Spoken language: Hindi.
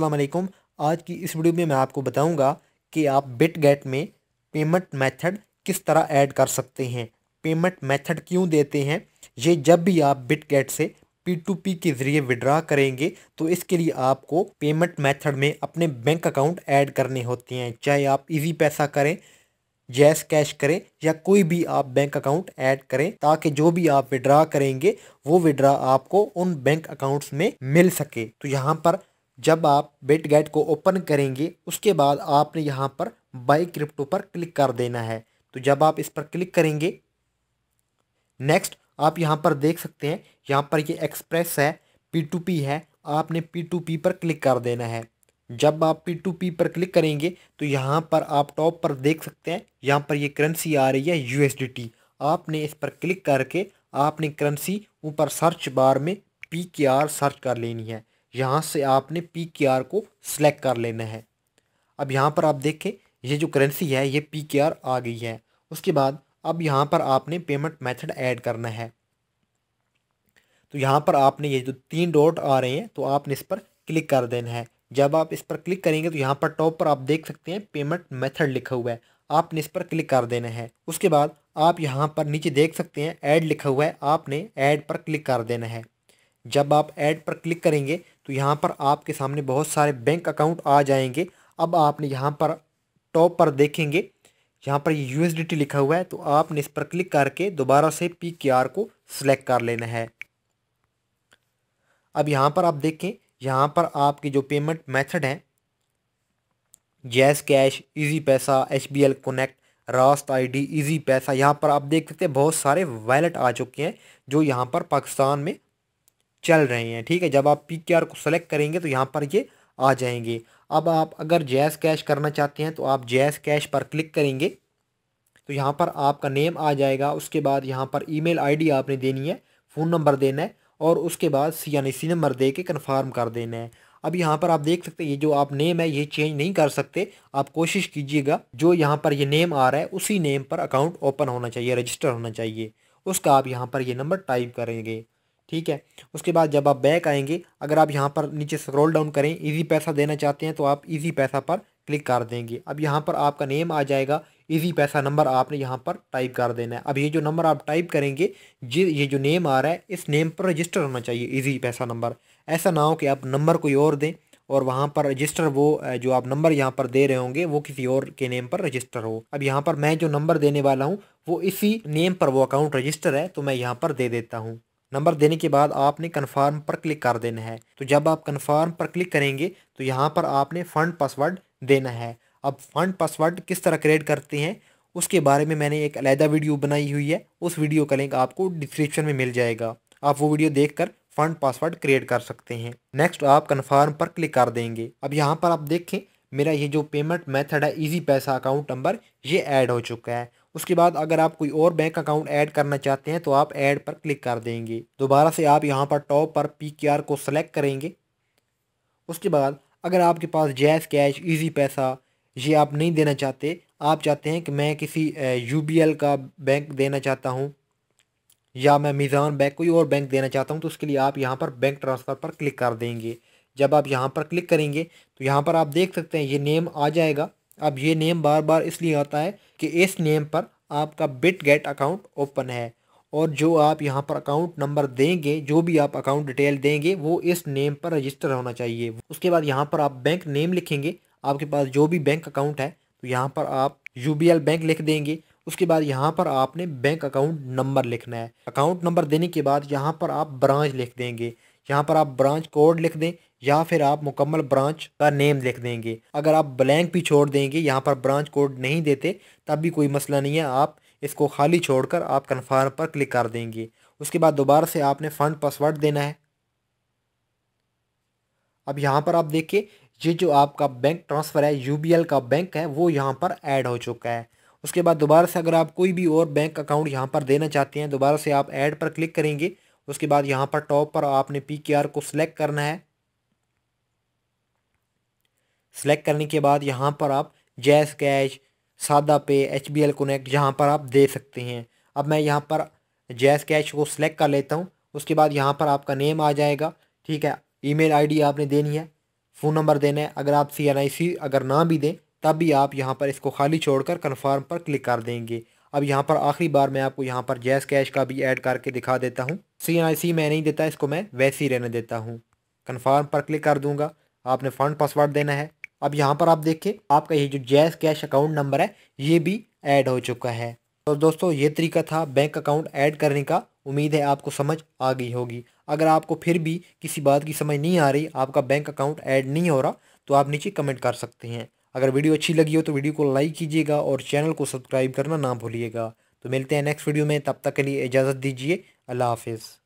वालेकुम आज की इस वीडियो में मैं आपको बताऊंगा कि आप बिट गेट में पेमेंट मेथड किस तरह ऐड कर सकते हैं पेमेंट मेथड क्यों देते हैं ये जब भी आप बिट गेट से पी टू पी के ज़रिए विड्रा करेंगे तो इसके लिए आपको पेमेंट मेथड में अपने बैंक अकाउंट ऐड करने होते हैं चाहे आप इजी पैसा करें जैस कैश करें या कोई भी आप बैंक अकाउंट ऐड करें ताकि जो भी आप विड्रा करेंगे वो विड्रा आपको उन बैंक अकाउंट्स में मिल सके तो यहाँ पर जब आप बेट गाइड को ओपन करेंगे उसके बाद आपने यहाँ पर बाई क्रिप्टो पर क्लिक कर देना है तो जब आप इस पर क्लिक करेंगे नेक्स्ट आप यहाँ पर देख सकते हैं यहाँ पर ये एक्सप्रेस है पी टू पी है आपने पी टू पी पर क्लिक कर देना है जब आप पी टू पी पर क्लिक करेंगे तो यहाँ पर आप टॉप पर देख सकते हैं यहाँ पर ये करेंसी आ रही है टी आपने इस पर क्लिक करके आपने करेंसी ऊपर सर्च बार में पी के आर सर्च कर लेनी है यहाँ से आपने पी के आर को सिलेक्ट कर लेना है अब यहाँ पर आप देखें ये जो करेंसी है ये पी के आर आ गई है उसके बाद अब यहाँ पर आपने पेमेंट मेथड ऐड करना है तो यहाँ पर आपने ये जो तीन डॉट आ रहे हैं तो आपने इस पर क्लिक कर देना है जब आप इस पर क्लिक करेंगे तो यहाँ पर टॉप पर आप देख सकते हैं पेमेंट मेथड लिखा हुआ है आपने इस पर क्लिक कर देना है उसके बाद आप यहाँ पर नीचे देख सकते हैं ऐड लिखा हुआ है आपने ऐड पर क्लिक कर देना है जब आप ऐड पर क्लिक करेंगे तो यहाँ पर आपके सामने बहुत सारे बैंक अकाउंट आ जाएंगे अब आपने यहाँ पर टॉप पर देखेंगे यहाँ पर यू एस लिखा हुआ है तो आपने इस पर क्लिक करके दोबारा से पी को सिलेक्ट कर लेना है अब यहाँ पर आप देखें यहाँ पर आपके जो पेमेंट मेथड हैं जैस cash Easypaisa H B L connect Raast डी इजी पैसा यहाँ पर आप देख सकते हैं बहुत सारे वैलेट आ चुके हैं जो यहाँ पर पाकिस्तान में चल रहे हैं ठीक है जब आप पी को सेलेक्ट करेंगे तो यहाँ पर ये आ जाएंगे अब आप अगर जैस कैश करना चाहते हैं तो आप जैस कैश पर क्लिक करेंगे तो यहाँ पर आपका नेम आ जाएगा उसके बाद यहाँ पर ईमेल आईडी आपने देनी है फ़ोन नंबर देना है और उसके बाद सी यानी सी नंबर दे के कन्फर्म कर देना है अब यहाँ पर आप देख सकते हैं ये जो आप नेम है ये चेंज नहीं कर सकते आप कोशिश कीजिएगा जो यहाँ पर ये नेम आ रहा है उसी नेम पर अकाउंट ओपन होना चाहिए रजिस्टर होना चाहिए उसका आप यहाँ पर ये नंबर टाइप करेंगे ठीक है उसके बाद जब आप बैक आएंगे अगर आप यहाँ पर नीचे स्क्रॉल डाउन करें इजी पैसा देना चाहते हैं तो आप इजी पैसा पर क्लिक कर देंगे अब यहाँ पर आपका नेम आ जाएगा इजी पैसा नंबर आपने यहाँ पर टाइप कर देना है अब ये जो नंबर आप टाइप करेंगे जी ये जो नेम आ रहा है इस नेम पर रजिस्टर होना चाहिए ईजी पैसा नंबर ऐसा ना हो कि आप नंबर कोई और दें और वहाँ पर रजिस्टर वो जो आप नंबर यहाँ पर दे रहे होंगे वो किसी और के नेम पर रजिस्टर हो अब यहाँ पर मैं जो नंबर देने वाला हूँ वो इसी नेम पर वो अकाउंट रजिस्टर है तो मैं यहाँ पर दे देता हूँ नंबर देने के बाद आपने कन्फर्म पर क्लिक कर देना है तो जब आप कन्फर्म पर क्लिक करेंगे तो यहाँ पर आपने फ़ंड पासवर्ड देना है अब फ़ंड पासवर्ड किस तरह क्रिएट करते हैं उसके बारे में मैंने एक अलहदा वीडियो बनाई हुई है उस वीडियो का लिंक आपको डिस्क्रिप्शन में मिल जाएगा आप वो वीडियो देखकर फंड पासवर्ड क्रिएट कर सकते हैं नेक्स्ट आप कन्फर्म पर क्लिक कर देंगे अब यहाँ पर आप देखें मेरा ये जो पेमेंट मेथड है इजी पैसा अकाउंट नंबर ये ऐड हो चुका है उसके बाद अगर आप कोई और बैंक अकाउंट ऐड करना चाहते हैं तो आप ऐड पर क्लिक कर देंगे दोबारा से आप यहाँ पर टॉप पर पी को सेलेक्ट करेंगे उसके बाद अगर आपके पास जैज़ कैश ईजी पैसा ये आप नहीं देना चाहते आप चाहते हैं कि मैं किसी यू का बैंक देना चाहता हूँ या मैं मिज़ान बैंक कोई और बैंक देना चाहता हूँ तो उसके लिए आप यहाँ पर बैंक ट्रांसफ़र पर क्लिक कर देंगे जब आप यहाँ पर क्लिक करेंगे तो यहाँ पर आप देख सकते हैं ये नेम आ जाएगा अब ये नेम बार बार इसलिए आता है कि इस नेम पर आपका बिट गेट अकाउंट ओपन है और जो आप यहाँ पर अकाउंट नंबर देंगे जो भी आप अकाउंट डिटेल देंगे वो इस नेम पर रजिस्टर होना चाहिए उसके बाद यहाँ पर आप बैंक नेम लिखेंगे आपके पास जो भी बैंक अकाउंट है तो यहाँ पर आप यू बैंक लिख देंगे उसके बाद यहाँ पर आपने बैंक अकाउंट नंबर लिखना है अकाउंट नंबर देने के बाद यहाँ पर आप ब्रांच लिख देंगे यहाँ पर आप ब्रांच कोड लिख दें या फिर आप मुकम्मल ब्रांच का नेम लिख देंगे अगर आप ब्लैंक भी छोड़ देंगे यहाँ पर ब्रांच कोड नहीं देते तब भी कोई मसला नहीं है आप इसको खाली छोड़कर आप कन्फर्म पर क्लिक कर देंगे उसके बाद दोबारा से आपने फ़ंड पासवर्ड देना है अब यहाँ पर आप देखिए ये जो आपका बैंक ट्रांसफ़र है यू का बैंक है वो यहाँ पर ऐड हो चुका है उसके बाद दोबारा से अगर आप कोई भी और बैंक अकाउंट यहाँ पर देना चाहते हैं दोबारा से आप ऐड पर क्लिक करेंगे उसके बाद यहाँ पर टॉप पर आपने पी को सिलेक्ट करना है सेलेक्ट करने के बाद यहाँ पर आप जैस कैश सादा पे एच बी एल कनेक्ट जहाँ पर आप दे सकते हैं अब मैं यहाँ पर जैस कैश को सिलेक्ट कर लेता हूँ उसके बाद यहाँ पर आपका नेम आ जाएगा ठीक है ईमेल आईडी आपने देनी है फ़ोन नंबर देना है अगर आप सी अगर ना भी दें तब भी आप यहाँ पर इसको खाली छोड़कर कन्फर्म पर क्लिक कर देंगे अब यहाँ पर आखिरी बार मैं आपको यहाँ पर जैस कैश का भी ऐड करके दिखा देता हूँ सी एन आई सी मैं नहीं देता इसको मैं वैसे ही रहने देता हूँ कन्फर्म पर क्लिक कर दूँगा आपने फ़ंड पासवर्ड देना है अब यहाँ पर आप देखें आपका ये जो जैस कैश अकाउंट नंबर है ये भी ऐड हो चुका है तो दोस्तों ये तरीका था बैंक अकाउंट ऐड करने का उम्मीद है आपको समझ आ गई होगी अगर आपको फिर भी किसी बात की समझ नहीं आ रही आपका बैंक अकाउंट ऐड नहीं हो रहा तो आप नीचे कमेंट कर सकते हैं अगर वीडियो अच्छी लगी हो तो वीडियो को लाइक कीजिएगा और चैनल को सब्सक्राइब करना ना भूलिएगा तो मिलते हैं नेक्स्ट वीडियो में तब तक के लिए इजाज़त दीजिए अल्लाह हाफिज़